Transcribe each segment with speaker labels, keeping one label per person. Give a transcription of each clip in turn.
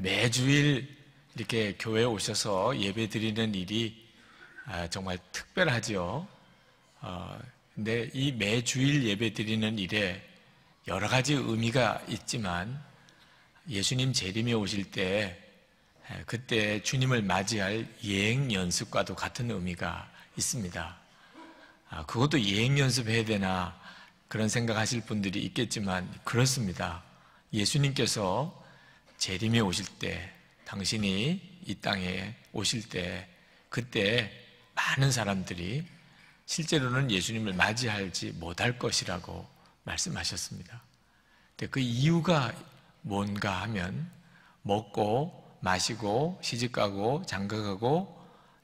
Speaker 1: 매주일 이렇게 교회에 오셔서 예배 드리는 일이 아, 정말 특별하지요. 어, 근데 이 매주일 예배 드리는 일에 여러 가지 의미가 있지만 예수님 재림에 오실 때 그때 주님을 맞이할 예행 연습과도 같은 의미가 있습니다. 아, 그것도 예행 연습해야 되나 그런 생각하실 분들이 있겠지만 그렇습니다. 예수님께서 재림이 오실 때, 당신이 이 땅에 오실 때, 그때 많은 사람들이 실제로는 예수님을 맞이할지 못할 것이라고 말씀하셨습니다. 근데 그 이유가 뭔가 하면 먹고 마시고 시집가고 장가가고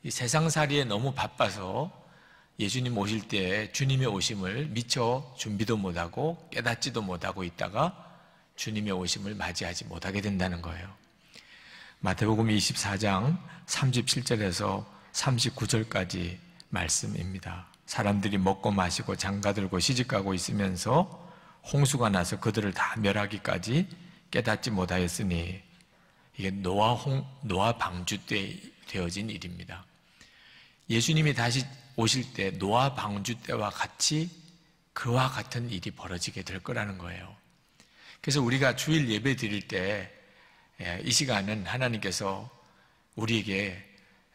Speaker 1: 세상살이에 너무 바빠서 예수님 오실 때 주님의 오심을 미처 준비도 못하고 깨닫지도 못하고 있다가 주님의 오심을 맞이하지 못하게 된다는 거예요. 마태복음 24장 37절에서 39절까지 말씀입니다. 사람들이 먹고 마시고 장가들고 시집가고 있으면서 홍수가 나서 그들을 다 멸하기까지 깨닫지 못하였으니 이게 노아 홍, 노아 방주 때 되어진 일입니다. 예수님이 다시 오실 때 노아 방주 때와 같이 그와 같은 일이 벌어지게 될 거라는 거예요. 그래서 우리가 주일 예배 드릴 때이 예, 시간은 하나님께서 우리에게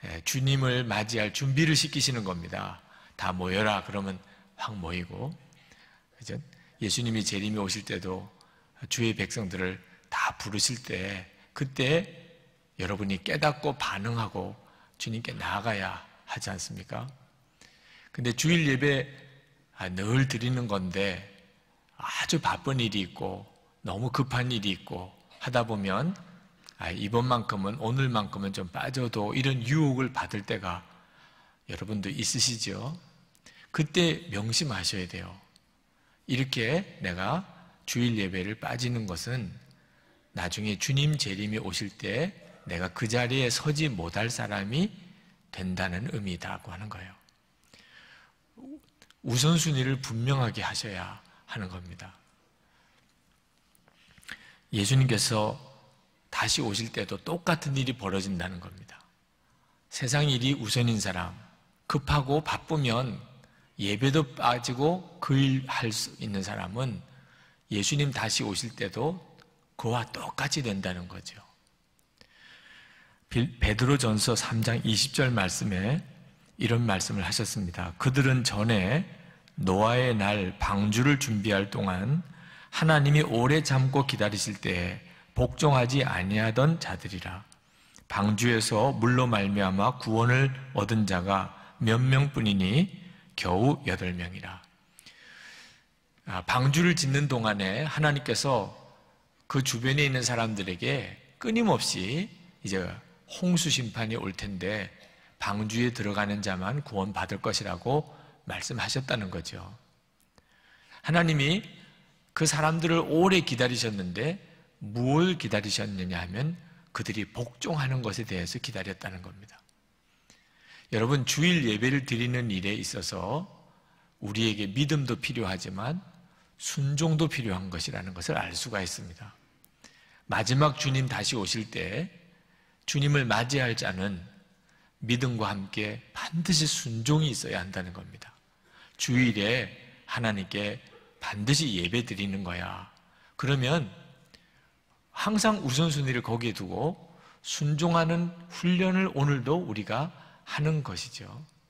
Speaker 1: 예, 주님을 맞이할 준비를 시키시는 겁니다. 다 모여라 그러면 확 모이고 그죠? 예수님이 재림이 오실 때도 주의 백성들을 다 부르실 때 그때 여러분이 깨닫고 반응하고 주님께 나아가야 하지 않습니까? 근데 주일 예배 아, 늘 드리는 건데 아주 바쁜 일이 있고 너무 급한 일이 있고 하다 보면 아, 이번만큼은 오늘만큼은 좀 빠져도 이런 유혹을 받을 때가 여러분도 있으시죠? 그때 명심하셔야 돼요. 이렇게 내가 주일 예배를 빠지는 것은 나중에 주님 재림이 오실 때 내가 그 자리에 서지 못할 사람이 된다는 의미다고 하는 거예요. 우선순위를 분명하게 하셔야 하는 겁니다. 예수님께서 다시 오실 때도 똑같은 일이 벌어진다는 겁니다. 세상 일이 우선인 사람, 급하고 바쁘면 예배도 빠지고 그 일 할 수 있는 사람은 예수님 다시 오실 때도 그와 똑같이 된다는 거죠. 베드로전서 3장 20절 말씀에 이런 말씀을 하셨습니다. 그들은 전에 노아의 날 방주를 준비할 동안 하나님이 오래 참고 기다리실 때에 복종하지 아니하던 자들이라 방주에서 물로 말미암아 구원을 얻은 자가 몇 명뿐이니 겨우 여덟 명이라 아, 방주를 짓는 동안에 하나님께서 그 주변에 있는 사람들에게 끊임없이 이제 홍수 심판이 올 텐데 방주에 들어가는 자만 구원받을 것이라고 말씀하셨다는 거죠. 하나님이 그 사람들을 오래 기다리셨는데 무엇 기다리셨느냐 하면 그들이 복종하는 것에 대해서 기다렸다는 겁니다. 여러분 주일 예배를 드리는 일에 있어서 우리에게 믿음도 필요하지만 순종도 필요한 것이라는 것을 알 수가 있습니다. 마지막 주님 다시 오실 때 주님을 맞이할 자는 믿음과 함께 반드시 순종이 있어야 한다는 겁니다. 주일에 하나님께 반드시 예배 드리는 거야. 그러면 항상 우선순위를 거기에 두고 순종하는 훈련을 오늘도 우리가 하는 것이죠.